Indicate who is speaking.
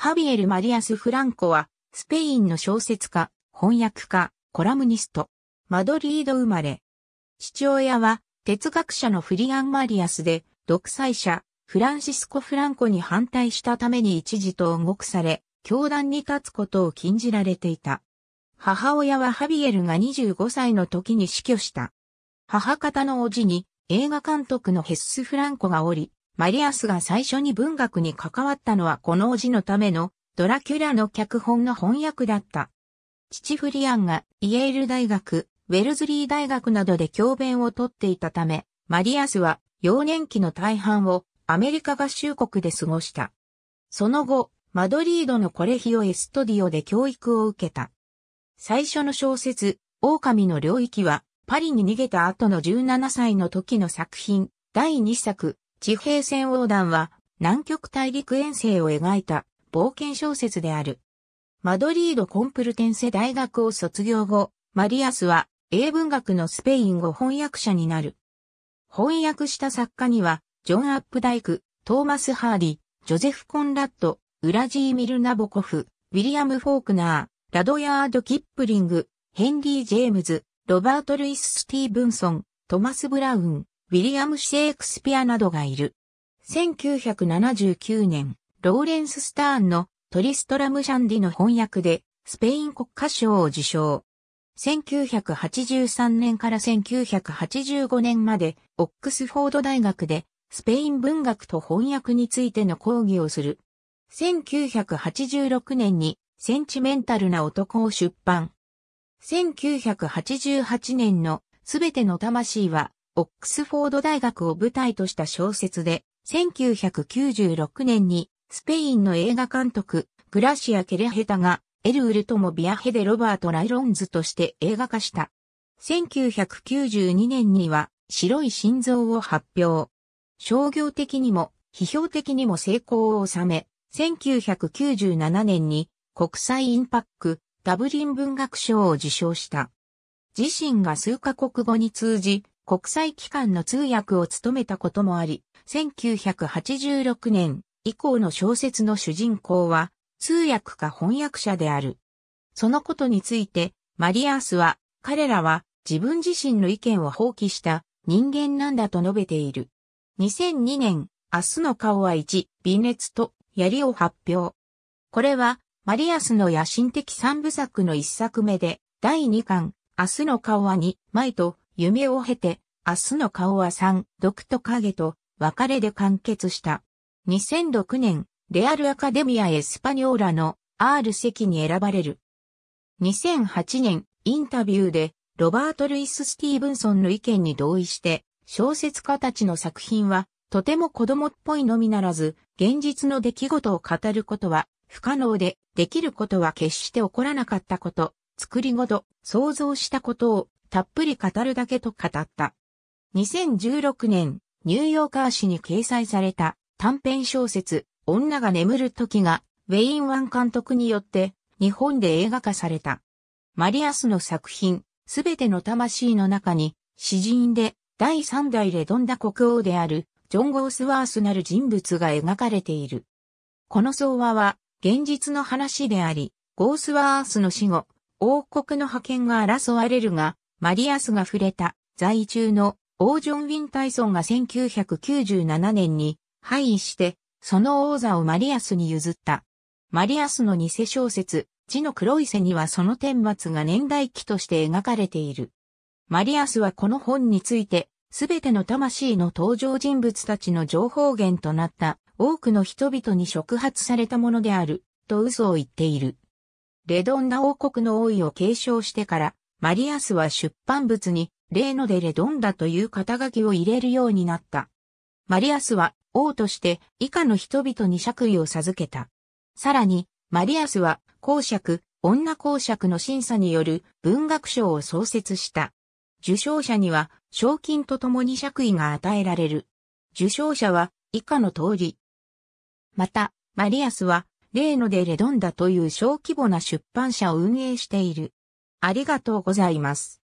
Speaker 1: ハビエル・マリアス・フランコは、スペインの小説家、翻訳家、コラムニスト、マドリード生まれ。父親は、哲学者のフリアン・マリアスで、独裁者、フランシスコ・フランコに反対したために一時投獄され、教団に立つことを禁じられていた。母親はハビエルが25歳の時に死去した。母方の叔父に映画監督のヘッス・フランコがおり、マリアスが最初に文学に関わったのはこの叔父のためのドラキュラの脚本の翻訳だった。父フリアンがイェール大学、ウェルズリー大学などで教鞭をとっていたため、マリアスは幼年期の大半をアメリカ合衆国で過ごした。その後、マドリードのコレヒオエストディオで教育を受けた。最初の小説、狼の領域は、パリに逃げた後の17歳の時の作品、第2作、地平線横断は南極大陸遠征を描いた冒険小説である。マドリード・コンプルテンセ大学を卒業後、マリアスは英文学のスペイン語翻訳者になる。翻訳した作家には、ジョン・アップダイク、トーマス・ハーディ、ジョゼフ・コンラッド、ウラジー・ミル・ナボコフ、ウィリアム・フォークナー、ラドヤード・キップリング、ヘンリー・ジェームズ、ロバート・ルイス・スティーブンソン、トマス・ブラウン、ウィリアム・シェイクスピアなどがいる。1979年、ローレンス・スターンのトリストラム・シャンディの翻訳で、スペイン国歌賞を受賞。1983年から1985年まで、オックスフォード大学で、スペイン文学と翻訳についての講義をする。1986年に、センチメンタルな男を出版。1988年のすべての魂はオックスフォード大学を舞台とした小説で、1996年にスペインの映画監督、グラシア・ケレヘタが、エル・ウルトモ・ビアヘでロバート・ライロンズとして映画化した。1992年には、白い心臓を発表。商業的にも、批評的にも成功を収め、1997年に国際インパックダブリン文学賞を受賞した。自身が数カ国語に通じ、国際機関の通訳を務めたこともあり、1986年以降の小説の主人公は通訳か翻訳者である。そのことについて、マリアースは、彼らは自分自身の意見を放棄した人間なんだと述べている。2002年、明日の顔は1、微熱と槍を発表。これは、マリアスの野心的三部作の一作目で、第二巻、明日の顔は2、前と、夢を経て、明日の顔は3、毒と影と別れで完結した。2006年、レアルアカデミア・エスパニョーラの R 席に選ばれる。2008年、インタビューで、ロバート・ルイス・スティーブンソンの意見に同意して、小説家たちの作品は、とても子供っぽいのみならず、現実の出来事を語ることは不可能で、できることは決して起こらなかったこと、作りごと、想像したことをたっぷり語るだけと語った。2016年、ニューヨーカー誌に掲載された短編小説、女が眠る時が、ウェイン・ワン監督によって日本で映画化された。マリアスの作品、すべての魂の中に、詩人で第三代レドンダ国王であるジョン・ゴースワースなる人物が描かれている。この相話は現実の話であり、ゴースワースの死後、王国の覇権が争われるが、マリアスが触れた在中の王ジョン・ウィン・タイソンが1997年に廃位して、その王座をマリアスに譲った。マリアスの偽小説、地の黒い瀬にはその天末が年代記として描かれている。マリアスはこの本について、すべての魂の登場人物たちの情報源となった多くの人々に触発されたものである、と嘘を言っている。レドンダ王国の王位を継承してからマリアスは出版物に、例のデレドンダという肩書きを入れるようになった。マリアスは王として以下の人々に爵位を授けた。さらに、マリアスは公爵、女公爵の審査による文学賞を創設した。受賞者には賞金とともに爵位が与えられる。受賞者は以下の通り。また、マリアスは、例のデレドンダという小規模な出版社を運営している。ありがとうございます。